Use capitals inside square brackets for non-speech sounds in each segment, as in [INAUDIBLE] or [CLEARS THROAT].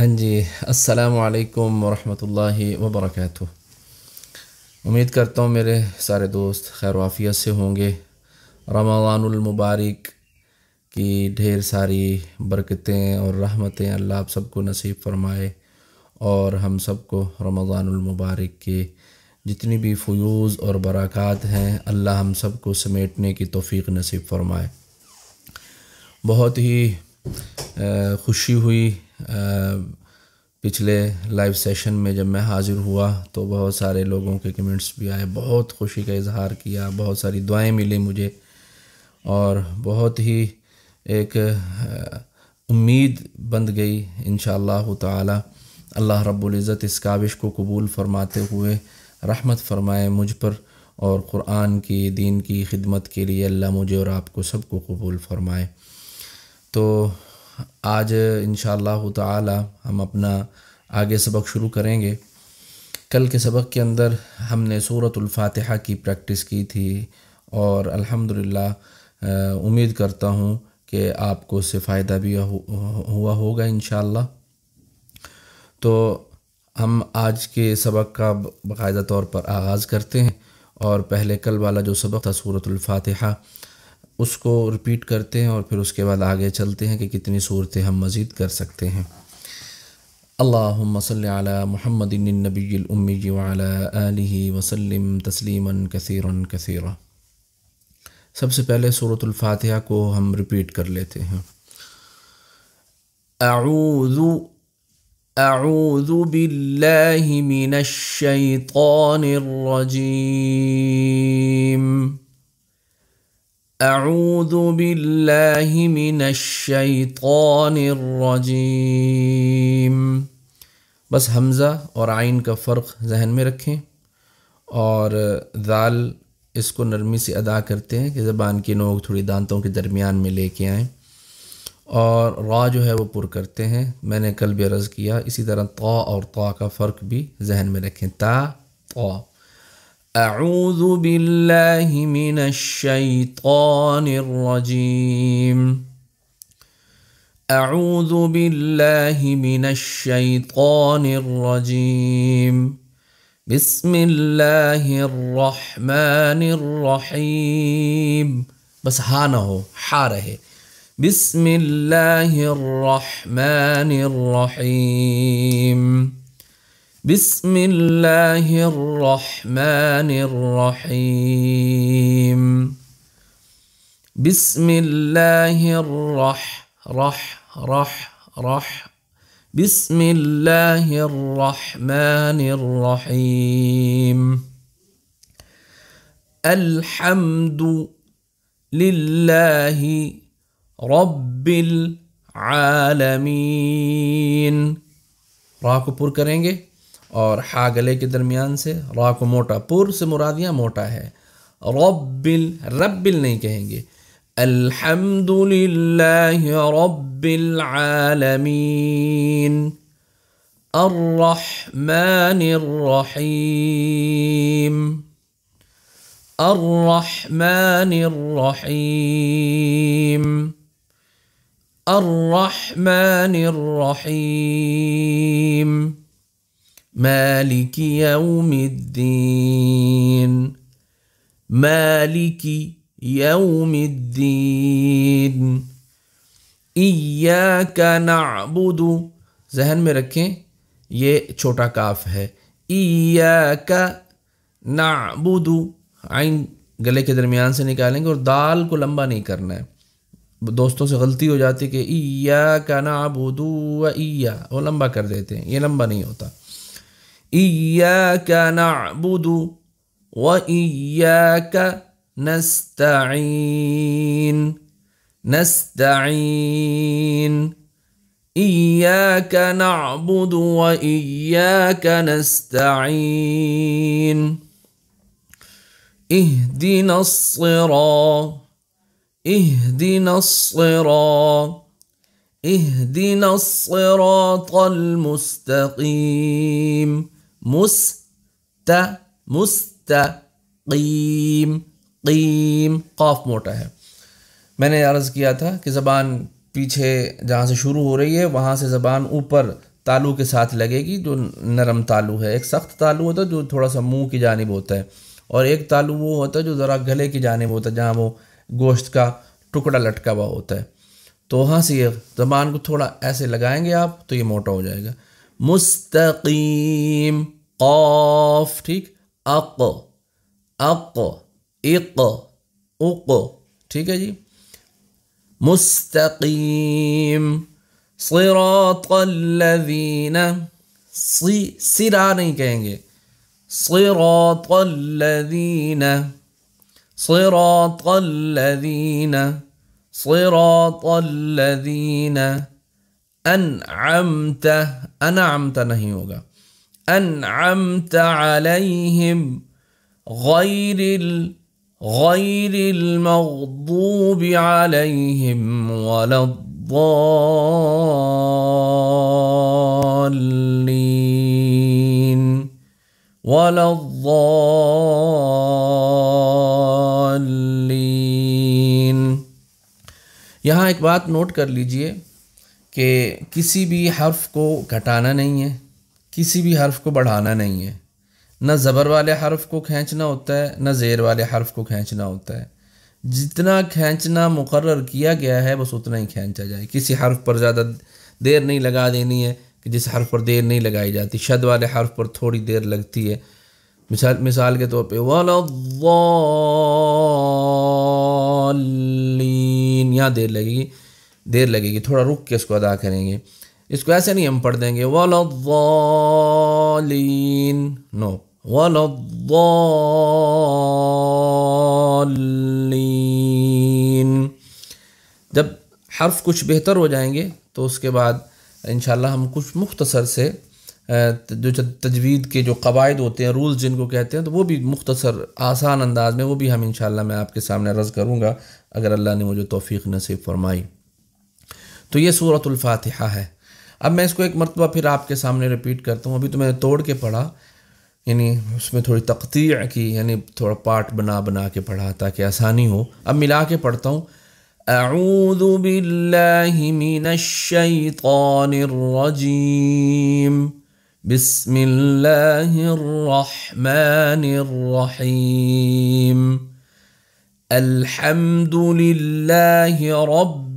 ہاں جی السلام علیکم ورحمۃ اللہ وبرکاتہ امید کرتا ہوں میرے سارے دوست خیر وافیہ سے ہوں گے رمضان المبارک کی ڈھیر ساری برکتیں اور رحمتیں اللہ آپ سب کو نصیب فرمائے اور ہم سب کو رمضان المبارک کے جتنی بھی فیوز اور براکات ہیں اللہ ہم سب کو سمیٹنے کی توفیق نصیب فرمائے بہت ہی خوشی ہوئی پچھلے لائیو سیشن میں جب میں حاضر ہوا تو بہت سارے لوگوں کے کمنٹس بھی آئے بہت خوشی کا اظہار کیا بہت ساری دعائیں ملیں مجھے اور بہت ہی ایک امید بند گئی انشاءاللہ تعالی اللہ اللہ رب العزت اس کاوش کو قبول فرماتے ہوئے رحمت فرمائے مجھ پر اور قرآن کی دین کی خدمت کے لیے اللہ مجھے اور آپ کو سب کو قبول فرمائے تو آج انشاءاللہ اللہ تعالی ہم اپنا آگے سبق شروع کریں گے کل کے سبق کے اندر ہم نے صورت الفاتحہ کی پریکٹس کی تھی اور الحمد امید کرتا ہوں کہ آپ کو اس سے فائدہ بھی ہوا ہوگا انشاءاللہ تو ہم آج کے سبق کا باقاعدہ طور پر آغاز کرتے ہیں اور پہلے کل والا جو سبق تھا صورت الفاتحہ اس کو رپیٹ کرتے ہیں اور پھر اس کے بعد آگے چلتے ہیں کہ کتنی صورتیں ہم مزید کر سکتے ہیں صلی علی محمد النبی الامی وعلی آلہ وسلم تسلیما کثیرا کثیرا سب سے پہلے صورت الفاتحہ کو ہم رپیٹ کر لیتے ہیں اعوذ اعوذ باللہ من الشیطان الرجیم اعوذ باللہ من الشیطان الرجیم بس حمزہ اور آئین کا فرق ذہن میں رکھیں اور ذال اس کو نرمی سے ادا کرتے ہیں کہ زبان کی نوگ تھوڑی دانتوں کے درمیان میں لے کے آئیں اور را جو ہے وہ پر کرتے ہیں میں نے کل بھی عرض کیا اسی طرح طا اور طا کا فرق بھی ذہن میں رکھیں تا طا أعوذ بالله من الشيطان الرجيم أعوذ بالله من الشيطان الرجيم بسم الله الرحمن الرحيم بس ها ना بسم الله الرحمن الرحيم بسم الله الرحمن الرحيم بسم الله الرح رح رح رح بسم الله الرحمن الرحيم الحمد لله رب العالمين راكو को पूर्ण اور ہا گلے کے درمیان سے را کو موٹا پور سے مرادیاں موٹا ہے ربل ربل نہیں کہیں گے الحمد للہ رب العالمین الرحمن الرحیم الرحمن الرحیم الرحمن الرحیم مالک یوم الدین مالک یوم الدین ایاک نعبد ذہن میں رکھیں یہ چھوٹا کاف ہے ایاک نعبد عین گلے کے درمیان سے نکالیں گے اور دال کو لمبا نہیں کرنا ہے دوستوں سے غلطی ہو جاتی کہ ایا کا ک نا ایا وہ لمبا کر دیتے ہیں یہ لمبا نہیں ہوتا إياك نعبد وإياك نستعين نستعين إياك نعبد وإياك نستعين اهدنا الصراط اهدنا الصراط اهدنا الصراط المستقيم مست مستقیم قیم قاف موٹا ہے میں نے عرض کیا تھا کہ زبان پیچھے جہاں سے شروع ہو رہی ہے وہاں سے زبان اوپر تالو کے ساتھ لگے گی جو نرم تالو ہے ایک سخت تالو ہوتا ہے جو تھوڑا سا منہ کی جانب ہوتا ہے اور ایک تالو وہ ہوتا ہے جو ذرا گلے کی جانب ہوتا ہے جہاں وہ گوشت کا ٹکڑا لٹکا ہوا ہوتا ہے تو وہاں سے یہ زبان کو تھوڑا ایسے لگائیں گے آپ تو یہ موٹا ہو جائے گا مستقيم قاف ٹھیک اق اق اق اق ٹھیک ہے جی مستقيم صراط الذين سرا نہیں کہیں گے صراط الذين صراط الذين صراط الذين أنعمت أنعمت نہیں ہوگا أنعمت عليهم غير ال غير المغضوب عليهم ولا الضالين ولا الضالين یہاں ایک بات نوٹ کر لیجئے کہ کسی بھی حرف کو گھٹانا نہیں ہے کسی بھی حرف کو بڑھانا نہیں ہے نہ زبر والے حرف کو کھینچنا ہوتا ہے نہ زیر والے حرف کو کھینچنا ہوتا ہے جتنا کھینچنا مقرر کیا گیا ہے بس اتنا ہی کھینچا جائے کسی حرف پر زیادہ دیر نہیں لگا دینی ہے کہ جس حرف پر دیر نہیں لگائی جاتی شد والے حرف پر تھوڑی دیر لگتی ہے مثال مثال کے طور پہ وَلَضَّالِّينَ یہاں دیر لگے گی دیر لگے گی تھوڑا رک کے اس کو ادا کریں گے اس کو ایسے نہیں ہم پڑھ دیں گے و نو و جب حرف کچھ بہتر ہو جائیں گے تو اس کے بعد انشاءاللہ ہم کچھ مختصر سے جو تجوید کے جو قواعد ہوتے ہیں رولز جن کو کہتے ہیں تو وہ بھی مختصر آسان انداز میں وہ بھی ہم انشاءاللہ میں آپ کے سامنے رض کروں گا اگر اللہ نے مجھے توفیق نصیب فرمائی تو یہ صورت الفاتحہ ہے اب میں اس کو ایک مرتبہ پھر آپ کے سامنے ریپیٹ کرتا ہوں ابھی تو میں نے توڑ کے پڑھا یعنی اس میں تھوڑی تقطیع کی یعنی تھوڑا پارٹ بنا بنا کے پڑھا تاکہ آسانی ہو اب ملا کے پڑھتا ہوں اعوذ باللہ من الشیطان الرجیم بسم اللہ الرحمن الرحیم الحمد للہ رب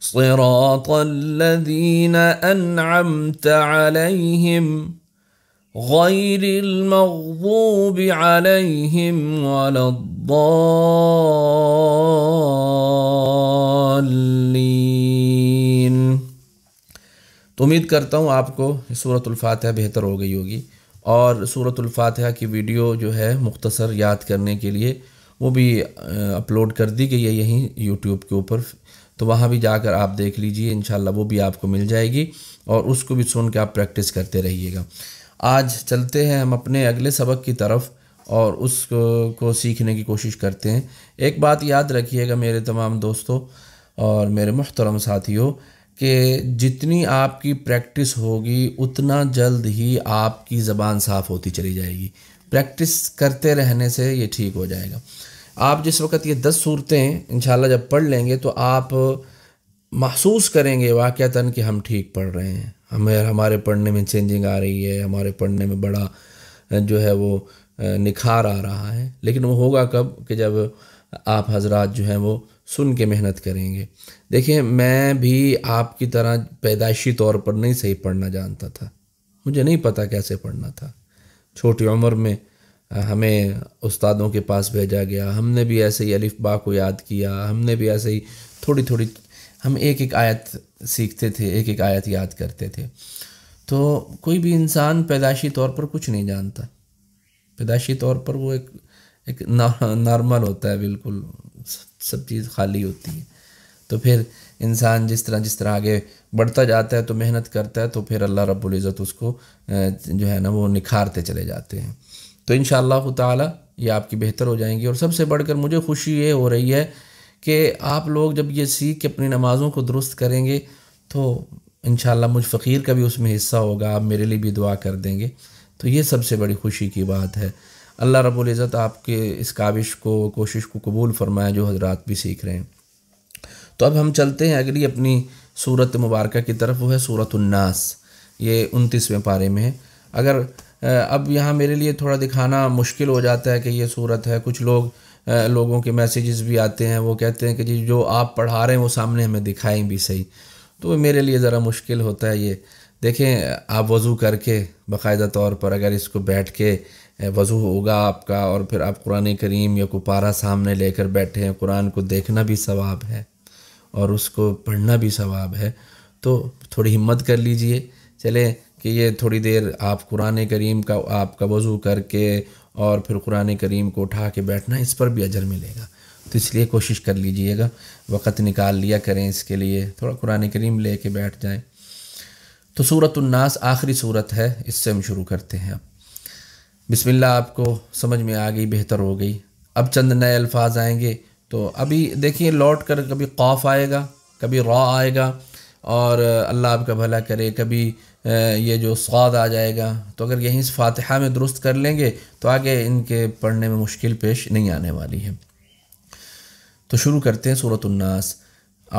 صراط الذين أنعمت عليهم غير المغضوب عليهم ولا الضالين تو امید کرتا ہوں آپ کو صورت الفاتحہ بہتر ہو گئی ہوگی اور صورت الفاتحہ کی ویڈیو جو ہے مختصر یاد کرنے کے لیے وہ بھی اپلوڈ کر دی گئی ہے یہیں یوٹیوب کے اوپر تو وہاں بھی جا کر آپ دیکھ لیجئے انشاءاللہ وہ بھی آپ کو مل جائے گی اور اس کو بھی سن کے آپ پریکٹس کرتے رہیے گا آج چلتے ہیں ہم اپنے اگلے سبق کی طرف اور اس کو سیکھنے کی کوشش کرتے ہیں ایک بات یاد رکھیے گا میرے تمام دوستوں اور میرے محترم ساتھیوں کہ جتنی آپ کی پریکٹس ہوگی اتنا جلد ہی آپ کی زبان صاف ہوتی چلی جائے گی پریکٹس کرتے رہنے سے یہ ٹھیک ہو جائے گا آپ جس وقت یہ دس صورتیں انشاءاللہ جب پڑھ لیں گے تو آپ محسوس کریں گے واقعہ کہ ہم ٹھیک پڑھ رہے ہیں ہمیں ہمارے پڑھنے میں چینجنگ آ رہی ہے ہمارے پڑھنے میں بڑا جو ہے وہ نکھار آ رہا ہے لیکن وہ ہوگا کب کہ جب آپ حضرات جو ہیں وہ سن کے محنت کریں گے دیکھیں میں بھی آپ کی طرح پیدائشی طور پر نہیں صحیح پڑھنا جانتا تھا مجھے نہیں پتہ کیسے پڑھنا تھا چھوٹی عمر میں ہمیں استادوں کے پاس بھیجا گیا ہم نے بھی ایسے ہی الف با کو یاد کیا ہم نے بھی ایسے ہی تھوڑی تھوڑی ہم ایک ایک آیت سیکھتے تھے ایک ایک آیت یاد کرتے تھے تو کوئی بھی انسان پیدائشی طور پر کچھ نہیں جانتا پیدائشی طور پر وہ ایک ایک نارمل ہوتا ہے بالکل سب چیز خالی ہوتی ہے تو پھر انسان جس طرح جس طرح آگے بڑھتا جاتا ہے تو محنت کرتا ہے تو پھر اللہ رب العزت اس کو جو ہے نا وہ نکھارتے چلے جاتے ہیں تو ان شاء اللہ یہ آپ کی بہتر ہو جائیں گی اور سب سے بڑھ کر مجھے خوشی یہ ہو رہی ہے کہ آپ لوگ جب یہ سیکھ کے اپنی نمازوں کو درست کریں گے تو انشاءاللہ شاء مجھ فقیر کا بھی اس میں حصہ ہوگا آپ میرے لیے بھی دعا کر دیں گے تو یہ سب سے بڑی خوشی کی بات ہے اللہ رب العزت آپ کے اس کاوش کو کوشش کو قبول فرمایا جو حضرات بھی سیکھ رہے ہیں تو اب ہم چلتے ہیں اگلی اپنی صورت مبارکہ کی طرف وہ ہے صورت الناس یہ انتیسویں پارے میں ہے اگر اب یہاں میرے لیے تھوڑا دکھانا مشکل ہو جاتا ہے کہ یہ صورت ہے کچھ لوگ لوگوں کے میسیجز بھی آتے ہیں وہ کہتے ہیں کہ جی جو آپ پڑھا رہے ہیں وہ سامنے ہمیں دکھائیں بھی صحیح تو میرے لیے ذرا مشکل ہوتا ہے یہ دیکھیں آپ وضو کر کے باقاعدہ طور پر اگر اس کو بیٹھ کے وضو ہوگا آپ کا اور پھر آپ قرآن کریم یا کپارہ سامنے لے کر بیٹھے ہیں قرآن کو دیکھنا بھی ثواب ہے اور اس کو پڑھنا بھی ثواب ہے تو تھوڑی ہمت کر لیجئے چلیں کہ یہ تھوڑی دیر آپ قرآن کریم کا آپ کا وضو کر کے اور پھر قرآن کریم کو اٹھا کے بیٹھنا اس پر بھی اجر ملے گا تو اس لیے کوشش کر لیجئے گا وقت نکال لیا کریں اس کے لیے تھوڑا قرآن کریم لے کے بیٹھ جائیں تو صورت الناس آخری صورت ہے اس سے ہم شروع کرتے ہیں اب بسم اللہ آپ کو سمجھ میں آ گئی بہتر ہو گئی اب چند نئے الفاظ آئیں گے تو ابھی دیکھیے لوٹ کر کبھی قوف آئے گا کبھی را آئے گا اور اللہ آپ کا بھلا کرے کبھی یہ جو سواد آ جائے گا تو اگر یہیں اس فاتحہ میں درست کر لیں گے تو آگے ان کے پڑھنے میں مشکل پیش نہیں آنے والی ہے تو شروع کرتے ہیں سورة الناس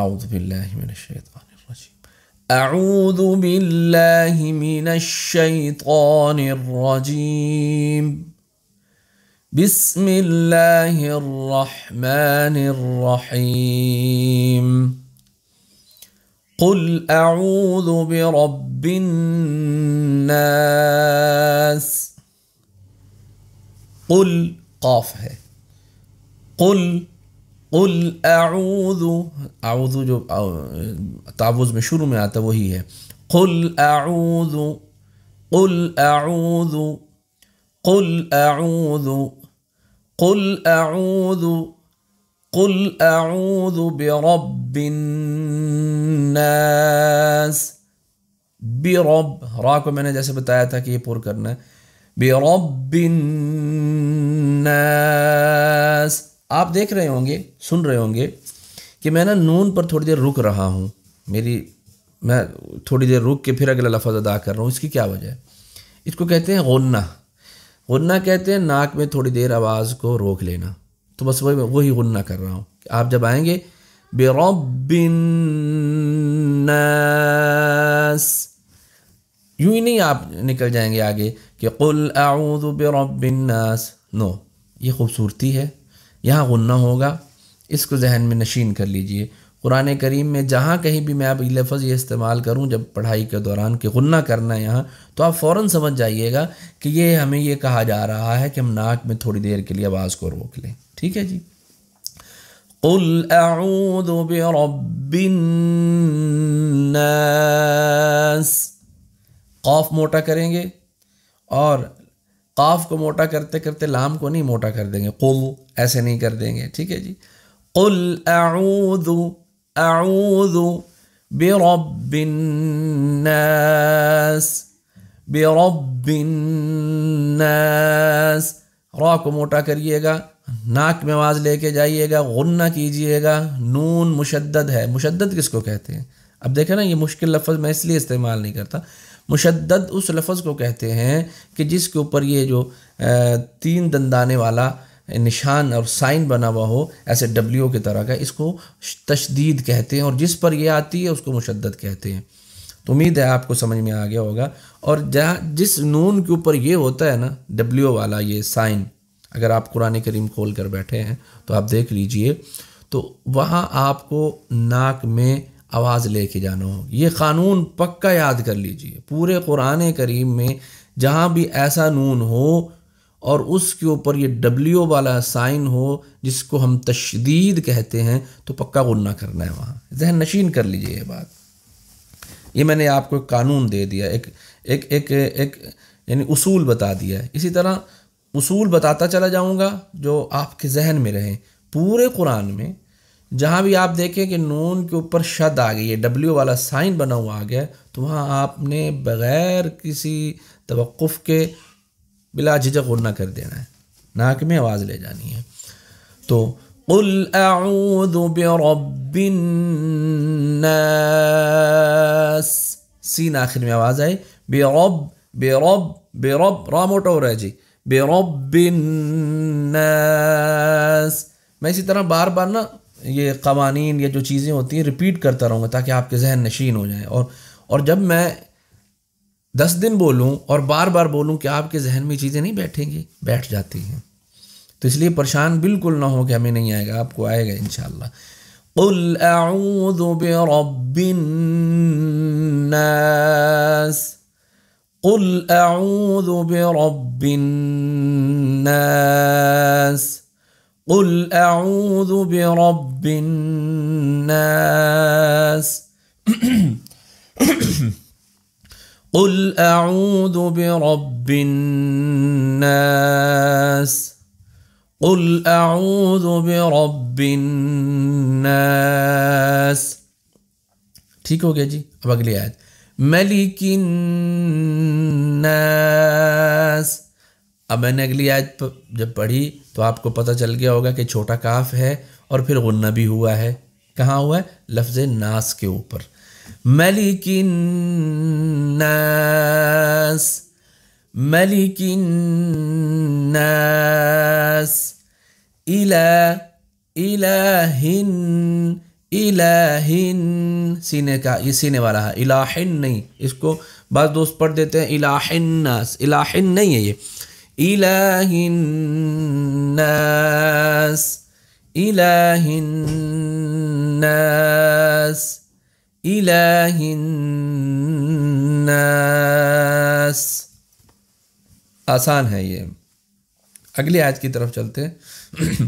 اعوذ باللہ من الشیطان الرجیم اعوذ باللہ من الشیطان الرجیم بسم اللہ الرحمن الرحیم قل أعوذ برب الناس قل قاف ہے قل قل أعوذ أعوذ میں شروع میں آتا وہی ہے قل اعوذ قل أعوذ قل أعوذ قل أعوذ قل أعوذ قل اعوذ برب الناس برب را کو میں نے جیسے بتایا تھا کہ یہ پر کرنا ہے برب الناس آپ دیکھ رہے ہوں گے سن رہے ہوں گے کہ میں نا نون پر تھوڑی دیر رک رہا ہوں میری میں تھوڑی دیر رک کے پھر اگلا لفظ ادا کر رہا ہوں اس کی کیا وجہ ہے اس کو کہتے ہیں غنہ غنہ کہتے ہیں ناک میں تھوڑی دیر آواز کو روک لینا تو بس وہی وہی غنہ کر رہا ہوں کہ آپ جب آئیں گے بے رب یوں ہی نہیں آپ نکل جائیں گے آگے کہ قل اعوذ بے الناس نو یہ خوبصورتی ہے یہاں غنہ ہوگا اس کو ذہن میں نشین کر لیجئے قرآن کریم میں جہاں کہیں بھی میں اب یہ لفظ یہ استعمال کروں جب پڑھائی کے دوران کہ غنہ کرنا یہاں تو آپ فوراً سمجھ جائیے گا کہ یہ ہمیں یہ کہا جا رہا ہے کہ ہم ناک میں تھوڑی دیر کے لیے آواز کو روک لیں ٹھیک ہے جی قل اعوذ برب الناس قاف موٹا کریں گے اور قاف کو موٹا کرتے کرتے لام کو نہیں موٹا کر دیں گے قل ایسے نہیں کر دیں گے ٹھیک ہے جی قل اعوذ اعوذ برب الناس برب الناس را کو موٹا کریے گا ناک میں آواز لے کے جائیے گا غنہ کیجئے گا نون مشدد ہے مشدد کس کو کہتے ہیں اب دیکھیں نا یہ مشکل لفظ میں اس لیے استعمال نہیں کرتا مشدد اس لفظ کو کہتے ہیں کہ جس کے اوپر یہ جو تین دندانے والا نشان اور سائن بنا ہوا ہو ایسے ڈبلیو کی کے طرح کا اس کو تشدید کہتے ہیں اور جس پر یہ آتی ہے اس کو مشدد کہتے ہیں تو امید ہے آپ کو سمجھ میں آ گیا ہوگا اور جہاں جس نون کے اوپر یہ ہوتا ہے نا ڈبلیو والا یہ سائن اگر آپ قرآن کریم کھول کر بیٹھے ہیں تو آپ دیکھ لیجئے تو وہاں آپ کو ناک میں آواز لے کے جانا ہو یہ قانون پکا یاد کر لیجئے پورے قرآن کریم میں جہاں بھی ایسا نون ہو اور اس کے اوپر یہ ڈبلیو والا سائن ہو جس کو ہم تشدید کہتے ہیں تو پکا غنہ کرنا ہے وہاں ذہن نشین کر لیجئے یہ بات یہ میں نے آپ کو ایک قانون دے دیا ایک ایک ایک ایک یعنی اصول بتا دیا ہے اسی طرح اصول بتاتا چلا جاؤں گا جو آپ کے ذہن میں رہیں پورے قرآن میں جہاں بھی آپ دیکھیں کہ نون کے اوپر شد آ گئی ہے ڈبلیو والا سائن بنا ہوا آ گیا تو وہاں آپ نے بغیر کسی توقف کے بلا جھجک او نہ کر دینا ہے ناک میں آواز لے جانی ہے تو قل اعوذ برب الناس سین آخر میں آواز آئی برب برب برب روب ہو رہا ہے جی برب الناس میں اسی طرح بار بار نا یہ قوانین یا جو چیزیں ہوتی ہیں ریپیٹ کرتا رہوں گا تاکہ آپ کے ذہن نشین ہو جائے اور اور جب میں دس دن بولوں اور بار بار بولوں کہ آپ کے ذہن میں چیزیں نہیں بیٹھیں گی بیٹھ جاتی ہیں تو اس لیے پریشان بالکل نہ ہو کہ ہمیں نہیں آئے گا آپ کو آئے گا ان شاء اللہ برب الناس قل اعوذ برب الناس قل اعوذ برب الناس قل قل اعوذ برب الناس اعوذ برب الناس ٹھیک ہو گیا جی اب اگلی آیت ملک الناس اب میں نے اگلی آیت جب پڑھی تو آپ کو پتہ چل گیا ہوگا کہ چھوٹا کاف ہے اور پھر غنہ بھی ہوا ہے کہاں ہوا ہے لفظ ناس کے اوپر ملك الناس ملك الناس إله إله إله سين کا یہ سینے والا ہے إله نہیں اس کو بعض دوست پڑھ دیتے ہیں إله الناس إله نہیں ہے یہ إله الناس إله الناس الناس آسان ہے یہ اگلی آیت کی طرف چلتے [CLEARS THROAT]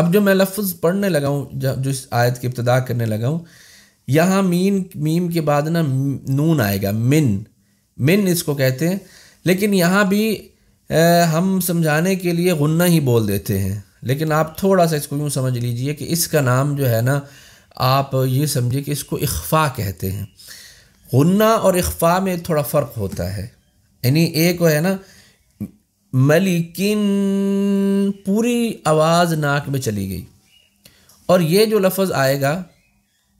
اب جو میں لفظ پڑھنے لگا ہوں جو اس آیت کی ابتدا کرنے لگا ہوں یہاں مین میم کے بعد نا نون آئے گا من من اس کو کہتے ہیں لیکن یہاں بھی ہم سمجھانے کے لیے غنہ ہی بول دیتے ہیں لیکن آپ تھوڑا سا اس کو یوں سمجھ لیجئے کہ اس کا نام جو ہے نا آپ یہ سمجھے کہ اس کو اخفا کہتے ہیں غنہ اور اخفا میں تھوڑا فرق ہوتا ہے یعنی ایک ہے نا ملیکن پوری آواز ناک میں چلی گئی اور یہ جو لفظ آئے گا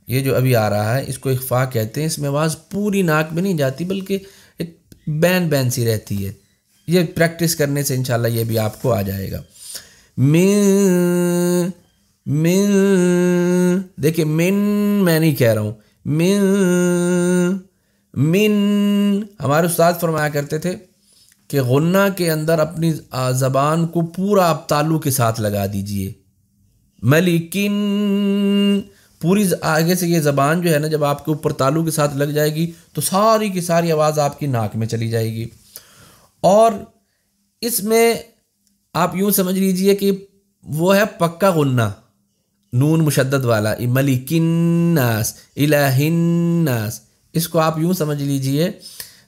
یہ جو ابھی آ رہا ہے اس کو اخفا کہتے ہیں اس میں آواز پوری ناک میں نہیں جاتی بلکہ ایک بین بین سی رہتی ہے یہ پریکٹس کرنے سے انشاءاللہ یہ بھی آپ کو آ جائے گا من من دیکھیں من میں نہیں کہہ رہا ہوں من من ہمارے استاد فرمایا کرتے تھے کہ غنہ کے اندر اپنی زبان کو پورا آپ تالو کے ساتھ لگا دیجئے ملکن پوری آگے سے یہ زبان جو ہے نا جب آپ کے اوپر تالو کے ساتھ لگ جائے گی تو ساری کی ساری آواز آپ کی ناک میں چلی جائے گی اور اس میں آپ یوں سمجھ لیجئے کہ وہ ہے پکا غنہ نون مشدد والا ملک الناس الہ الناس اس کو آپ یوں سمجھ لیجئے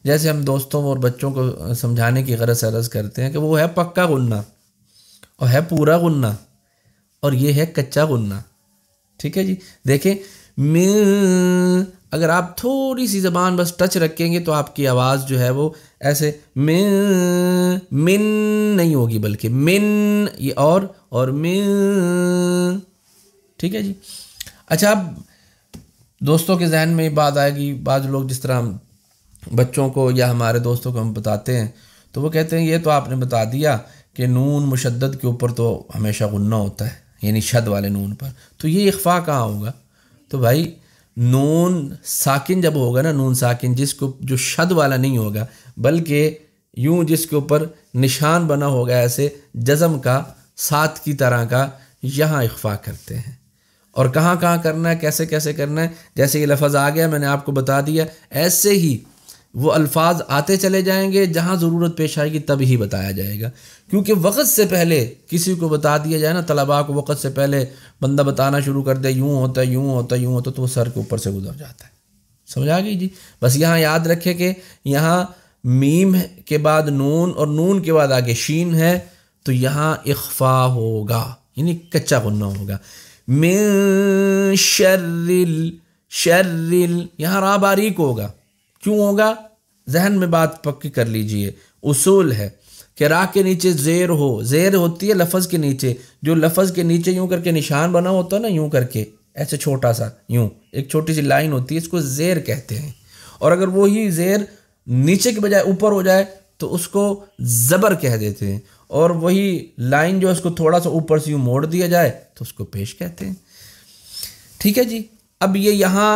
جیسے ہم دوستوں اور بچوں کو سمجھانے کی غرض عرض کرتے ہیں کہ وہ ہے پکا غنہ اور ہے پورا غنہ اور یہ ہے کچا غنہ ٹھیک ہے جی دیکھیں اگر آپ تھوڑی سی زبان بس ٹچ رکھیں گے تو آپ کی آواز جو ہے وہ ایسے من نہیں ہوگی بلکہ من یہ اور اور من ٹھیک ہے جی اچھا اب دوستوں کے ذہن میں یہ بات آئے گی بعض لوگ جس طرح ہم بچوں کو یا ہمارے دوستوں کو ہم بتاتے ہیں تو وہ کہتے ہیں یہ تو آپ نے بتا دیا کہ نون مشدد کے اوپر تو ہمیشہ غنہ ہوتا ہے یعنی شد والے نون پر تو یہ اخفا کہاں ہوگا تو بھائی نون ساکن جب ہوگا نا نون ساکن جس کو جو شد والا نہیں ہوگا بلکہ یوں جس کے اوپر نشان بنا ہوگا ایسے جزم کا ساتھ کی طرح کا یہاں اخفا کرتے ہیں اور کہاں کہاں کرنا ہے کیسے کیسے کرنا ہے جیسے یہ لفظ آ گیا میں نے آپ کو بتا دیا ایسے ہی وہ الفاظ آتے چلے جائیں گے جہاں ضرورت پیش آئے گی تب ہی بتایا جائے گا کیونکہ وقت سے پہلے کسی کو بتا دیا جائے نا طلباء کو وقت سے پہلے بندہ بتانا شروع کر دے یوں ہوتا ہے یوں ہوتا ہے یوں ہوتا ہے تو وہ سر کے اوپر سے گزر جاتا ہے سمجھا گئی جی بس یہاں یاد رکھے کہ یہاں میم کے بعد نون اور نون کے بعد آگے شین ہے تو یہاں اخفا ہوگا یعنی کچا غنہ ہوگا شرل شرل یہاں راہ باریک ہوگا کیوں ہوگا ذہن میں بات پکی کر لیجئے اصول ہے کہ راہ کے نیچے زیر ہو زیر ہوتی ہے لفظ کے نیچے جو لفظ کے نیچے یوں کر کے نشان بنا ہوتا ہے نا یوں کر کے ایسے چھوٹا سا یوں ایک چھوٹی سی لائن ہوتی ہے اس کو زیر کہتے ہیں اور اگر وہی زیر نیچے کے بجائے اوپر ہو جائے تو اس کو زبر کہہ دیتے ہیں اور وہی لائن جو ہے اس کو تھوڑا سا اوپر سے یوں موڑ دیا جائے تو اس کو پیش کہتے ہیں ٹھیک ہے جی اب یہ یہاں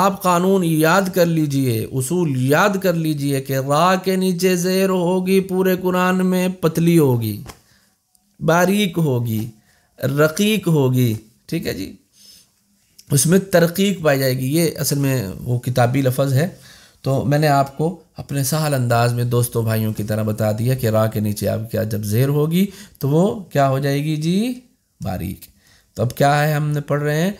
آپ قانون یاد کر لیجئے اصول یاد کر لیجئے کہ را کے نیچے زیر ہوگی پورے قرآن میں پتلی ہوگی باریک ہوگی رقیق ہوگی ٹھیک ہے جی اس میں ترقیق پائی جائے گی یہ اصل میں وہ کتابی لفظ ہے تو میں نے آپ کو اپنے سہل انداز میں دوستوں بھائیوں کی طرح بتا دیا کہ راہ کے نیچے آپ کیا جب زیر ہوگی تو وہ کیا ہو جائے گی جی باریک تو اب کیا ہے ہم نے پڑھ رہے ہیں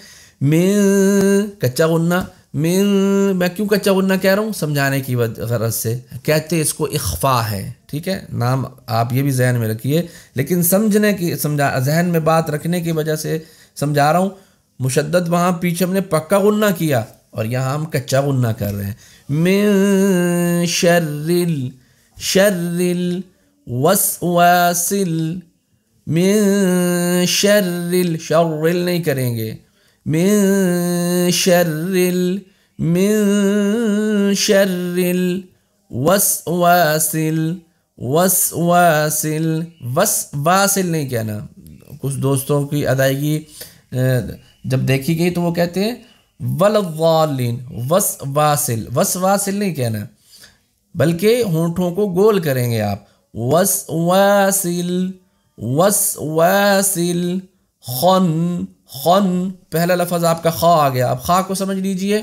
مل کچا غنہ مل میں کیوں کچا غنہ کہہ رہا ہوں سمجھانے کی غرض سے کہتے اس کو اخفا ہے ٹھیک ہے نام آپ یہ بھی ذہن میں رکھیے لیکن سمجھنے کی سمجھا ذہن میں بات رکھنے کی وجہ سے سمجھا رہا ہوں مشدد وہاں پیچھے ہم نے پکا غنہ کیا اور یہاں ہم کچا غنہ کر رہے ہیں مرل شرل وس وسواسل من شرل شرل نہیں کریں گے من شرل من شرل وسواسل وسواسل وس واسل نہیں کہنا کچھ دوستوں کی ادائیگی جب دیکھی گئی تو وہ کہتے ہیں ولوالین وس واسل وس واسل نہیں کہنا بلکہ ہونٹوں کو گول کریں گے آپ وس واسل وس خن خن پہلا لفظ آپ کا خا آ گیا اب خا کو سمجھ لیجئے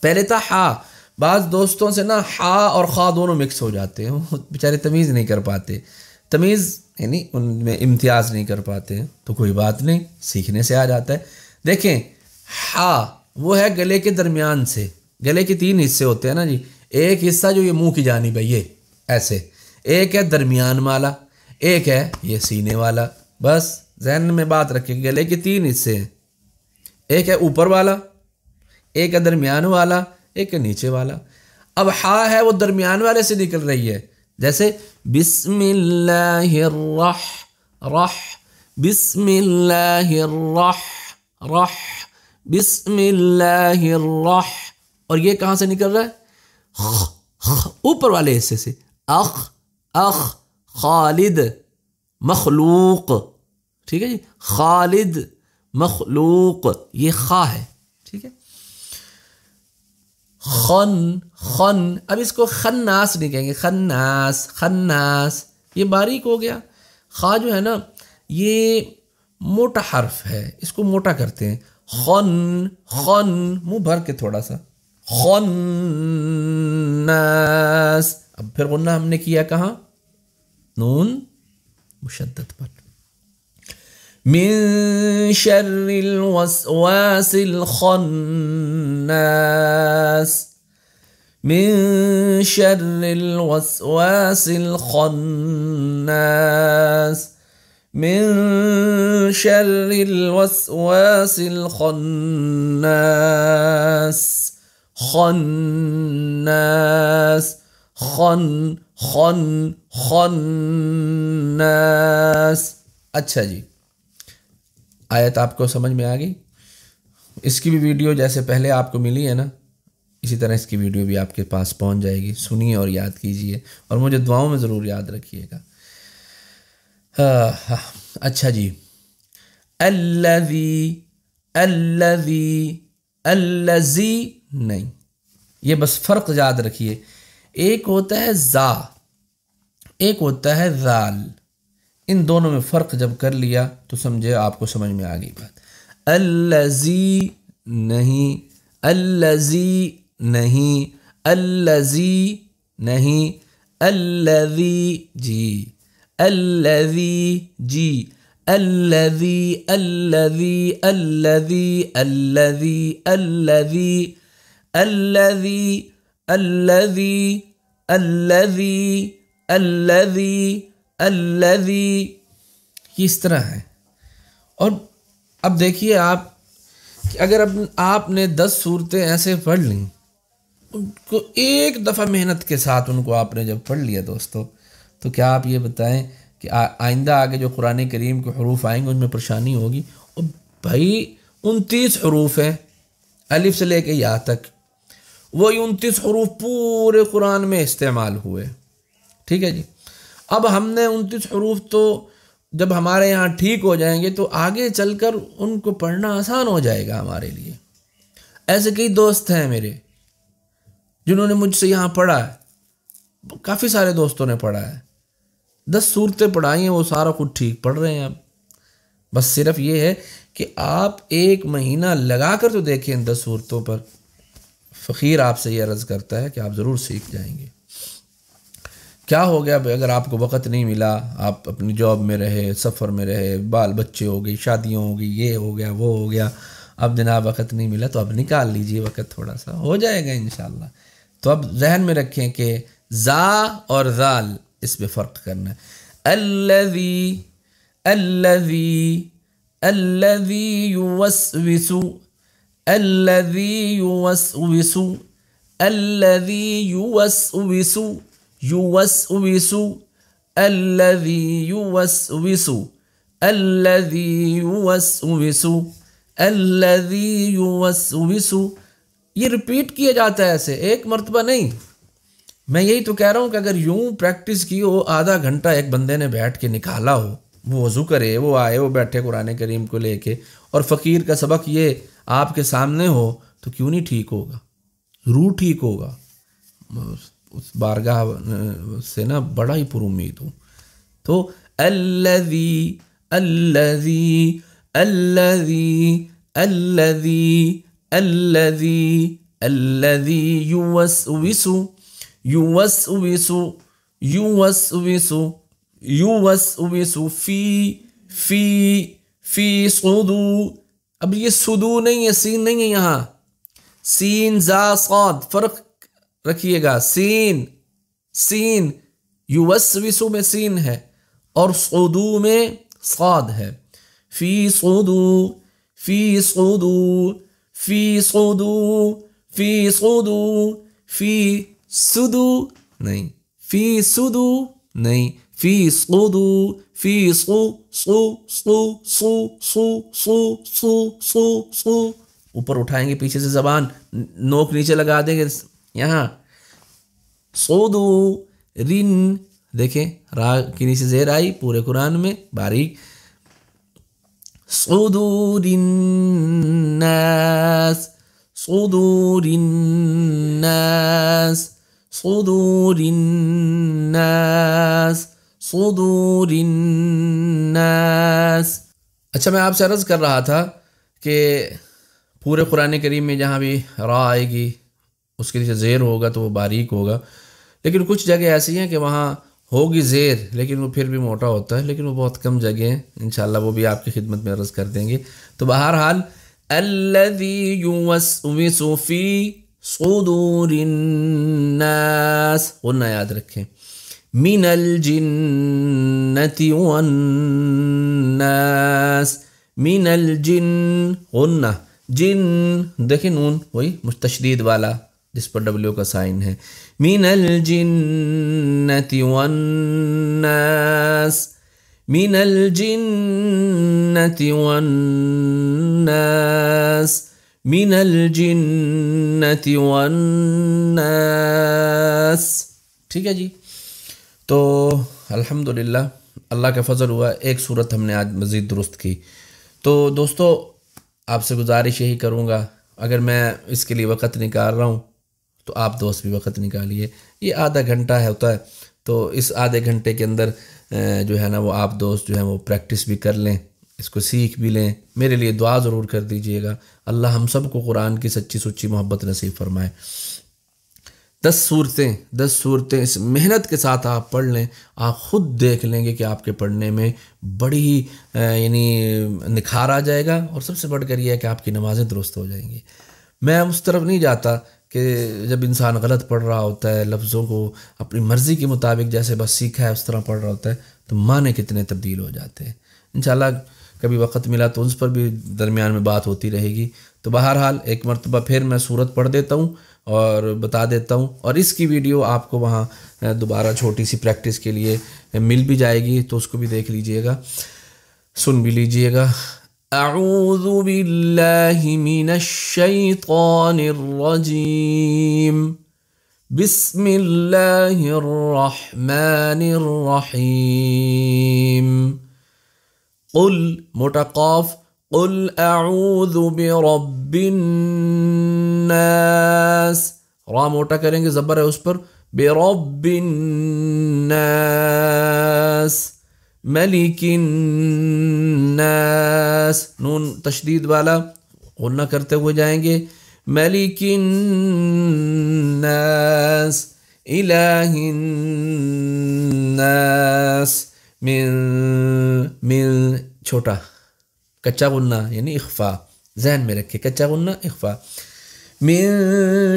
پہلے تھا ہا بعض دوستوں سے نا ہا اور خا دونوں مکس ہو جاتے ہیں وہ تمیز نہیں کر پاتے تمیز یعنی ان میں امتیاز نہیں کر پاتے ہیں تو کوئی بات نہیں سیکھنے سے آ جاتا ہے دیکھیں ہا وہ ہے گلے کے درمیان سے گلے کے تین حصے ہوتے ہیں نا جی ایک حصہ جو یہ منہ کی جانب ہے یہ ایسے ایک ہے درمیان مالا ایک ہے یہ سینے والا بس ذہن میں بات رکھے گلے کے تین حصے ہیں ایک ہے اوپر والا ایک ہے درمیان والا ایک ہے نیچے والا اب ہا ہے وہ درمیان والے سے نکل رہی ہے جیسے بسم اللہ رح بسم اللہ رح بسم اللہ رح اور یہ کہاں سے نکل رہا ہے اوپر والے حصے سے اخ اخ خالد مخلوق ٹھیک ہے جی خالد مخلوق یہ خا ہے ٹھیک ہے خن خن اب اس کو خناس نہیں کہیں گے خناس خناس یہ باریک ہو گیا خا جو ہے نا یہ موٹا حرف ہے اس کو موٹا کرتے ہیں خن خن منہ بھر کے تھوڑا سا خنس اب پھر غنہ ہم نے کیا کہاں نون مشدد بر من شر الوسواس الخناس من شر الوسواس الخناس من شر الوسواس الخناس خناس خن خن قنس اچھا جی آیت آپ کو سمجھ میں آ گئی اس کی بھی ویڈیو جیسے پہلے آپ کو ملی ہے نا اسی طرح اس کی ویڈیو بھی آپ کے پاس پہنچ جائے گی سنیے اور یاد کیجیے اور مجھے دعاؤں میں ضرور یاد رکھیے گا اچھا جی الذی الزی نہیں یہ بس فرق یاد رکھیے ایک ہوتا ہے زا ایک ہوتا ہے زال ان دونوں میں فرق جب کر لیا تو سمجھے آپ کو سمجھ میں آ گئی بات الزی نہیں الزی نہیں الزی نہیں الزی جی الزی جی الزی الزی الزی الزی الزی اللہی الذی الذی الذی یہ کس طرح ہے اور اب دیکھیے آپ کہ اگر آپ نے دس صورتیں ایسے پڑھ لیں ان کو ایک دفعہ محنت کے ساتھ ان کو آپ نے جب پڑھ لیا دوستو تو کیا آپ یہ بتائیں کہ آئندہ آگے جو قرآن کریم کے حروف آئیں گے ان میں پریشانی ہوگی اور بھائی انتیس حروف ہیں الف سے لے کے یا تک وہی انتیس حروف پورے قرآن میں استعمال ہوئے ٹھیک ہے جی اب ہم نے انتیس حروف تو جب ہمارے یہاں ٹھیک ہو جائیں گے تو آگے چل کر ان کو پڑھنا آسان ہو جائے گا ہمارے لیے ایسے کئی دوست ہیں میرے جنہوں نے مجھ سے یہاں پڑھا ہے کافی سارے دوستوں نے پڑھا ہے دس صورتیں پڑھائی ہیں وہ سارا کچھ ٹھیک پڑھ رہے ہیں اب بس صرف یہ ہے کہ آپ ایک مہینہ لگا کر تو دیکھیں دس صورتوں پر فقیر آپ سے یہ عرض کرتا ہے کہ آپ ضرور سیکھ جائیں گے کیا ہو گیا اگر آپ کو وقت نہیں ملا آپ اپنی جاب میں رہے سفر میں رہے بال بچے ہو گئی شادیوں ہو گئی یہ ہو گیا وہ ہو گیا اب جناب وقت نہیں ملا تو اب نکال لیجئے وقت تھوڑا سا ہو جائے گا انشاءاللہ تو اب ذہن میں رکھیں کہ زا اور زال اس پہ فرق کرنا ہے الزی یوسوسو الذي يوسوس الذي يوسوس يوسوس الذي يوسوس الذي يوسوس الذي يوسوس یہ ریپیٹ کیا جاتا ہے ایسے ایک مرتبہ نہیں میں یہی تو کہہ رہا ہوں کہ اگر یوں پریکٹس کی ہو آدھا گھنٹہ ایک بندے نے بیٹھ کے نکالا ہو وہ وضو کرے وہ آئے وہ بیٹھے قرآن کریم کو لے کے اور فقیر کا سبق یہ آپ کے سامنے ہو تو کیوں نہیں ٹھیک ہوگا رو ٹھیک ہوگا اس بارگاہ سے نا بڑا ہی پر امید ہوں تو اللہ اللہ اللہ الس اویسو یو ایس اویسو یو ایس اوسو یو ایس اویسو فی فی فی صدور اب یہ سدو نہیں ہے سین نہیں ہے یہاں سین زا صاد فرق رکھیے گا سین سین یوسوسو میں سین ہے اور سودو میں صاد ہے فی سودو فی سودو فی سودو فی سودو فی سدو نہیں فی سدو نہیں فی سو دو فی سو سو سو سو سو سو سو سو سو اوپر اٹھائیں گے پیچھے سے زبان نوک نیچے لگا دیں گے یہاں سو رن دیکھیں را کے نیچے زیر آئی پورے قرآن میں باریک صدور صدور الناس الناس صدور الناس الناس اچھا میں آپ سے عرض کر رہا تھا کہ پورے قرآن کریم میں جہاں بھی راہ آئے گی اس کے زیر ہوگا تو وہ باریک ہوگا لیکن کچھ جگہ ایسی ہیں کہ وہاں ہوگی زیر لیکن وہ پھر بھی موٹا ہوتا ہے لیکن وہ بہت کم جگہ ہیں انشاءاللہ وہ بھی آپ کی خدمت میں عرض کر دیں گے تو بہرحال الناس نہ یاد رکھیں من الجنة والناس من الجن غنة جن دیکھیں نون وہی مستشدید والا جس پر ڈبلیو کا سائن ہے من الجنة والناس من الجنة والناس من الجنة والناس ٹھیک ہے جی تو الحمد للہ اللہ کا فضل ہوا ایک صورت ہم نے آج مزید درست کی تو دوستو آپ سے گزارش یہی کروں گا اگر میں اس کے لیے وقت نکال رہا ہوں تو آپ دوست بھی وقت نکالیے یہ آدھا گھنٹہ ہے ہوتا ہے تو اس آدھے گھنٹے کے اندر جو ہے نا وہ آپ دوست جو ہے وہ پریکٹس بھی کر لیں اس کو سیکھ بھی لیں میرے لیے دعا ضرور کر دیجئے گا اللہ ہم سب کو قرآن کی سچی سچی محبت نصیب فرمائے دس صورتیں دس صورتیں اس محنت کے ساتھ آپ پڑھ لیں آپ خود دیکھ لیں گے کہ آپ کے پڑھنے میں بڑی یعنی نکھار آ جائے گا اور سب سے بڑھ کر یہ ہے کہ آپ کی نمازیں درست ہو جائیں گی میں اس طرف نہیں جاتا کہ جب انسان غلط پڑھ رہا ہوتا ہے لفظوں کو اپنی مرضی کے مطابق جیسے بس سیکھا ہے اس طرح پڑھ رہا ہوتا ہے تو معنی کتنے تبدیل ہو جاتے ہیں انشاءاللہ کبھی وقت ملا تو ان پر بھی درمیان میں بات ہوتی رہے گی تو بہرحال ایک مرتبہ پھر میں صورت پڑھ دیتا ہوں اور بتا دیتا ہوں اور اس کی ویڈیو آپ کو وہاں دوبارہ چھوٹی سی پریکٹس کے لیے مل بھی جائے گی تو اس کو بھی دیکھ لیجئے گا سن بھی لیجئے گا اعوذ باللہ من الشیطان الرجیم بسم اللہ الرحمن الرحیم قل موٹا قل اعوذ برب الناس رام اٹھا کریں گے زبر ہے اس پر برب الناس ملک الناس نون تشدید والا غنہ کرتے ہوئے جائیں گے ملک الناس الہ الناس من من چھوٹا كتغنى يعني إخفاء زين ملكي كتغنى إخفاء من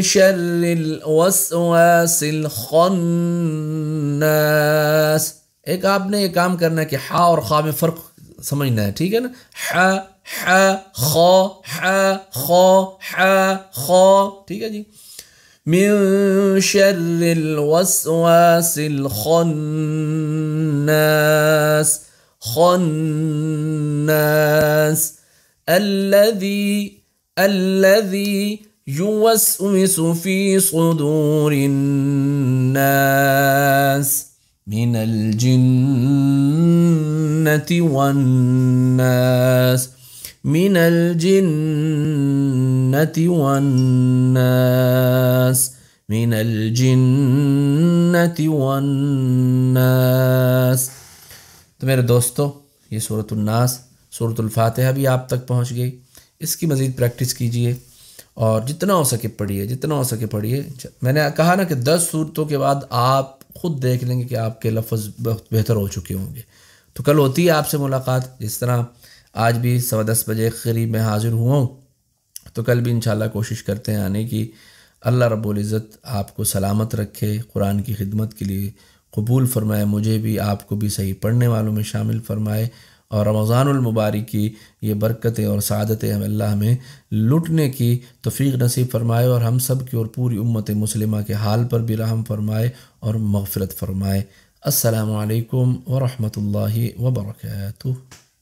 شر الوسواس الخناس إيه قابنا يقام كرنا كي حا ورخا من فرق سمعنا تيجي أنا حا حا خا حا خا حا خا تيجي دي من شر الوسواس الخناس خناس الذي الذي يوسوس في صدور الناس من الجنة والناس من الجنة والناس من الجنة والناس تو میرے دوستو یہ صورت الناس صورت الفاتحہ بھی آپ تک پہنچ گئی اس کی مزید پریکٹس کیجئے اور جتنا ہو سکے پڑھیے جتنا ہو سکے پڑھیے میں نے کہا نا کہ دس صورتوں کے بعد آپ خود دیکھ لیں گے کہ آپ کے لفظ بہت بہتر ہو چکے ہوں گے تو کل ہوتی ہے آپ سے ملاقات جس طرح آج بھی سوا دس بجے قریب میں حاضر ہوا ہوں تو کل بھی انشاءاللہ کوشش کرتے ہیں آنے کی اللہ رب العزت آپ کو سلامت رکھے قرآن کی خدمت کے لیے قبول فرمائے مجھے بھی آپ کو بھی صحیح پڑھنے والوں میں شامل فرمائے اور رمضان المبارک کی یہ برکتیں اور سعادتیں ہم اللہ ہمیں لٹنے کی توفیق نصیب فرمائے اور ہم سب کی اور پوری امت مسلمہ کے حال پر بھی رحم فرمائے اور مغفرت فرمائے السلام علیکم ورحمۃ اللہ وبرکاتہ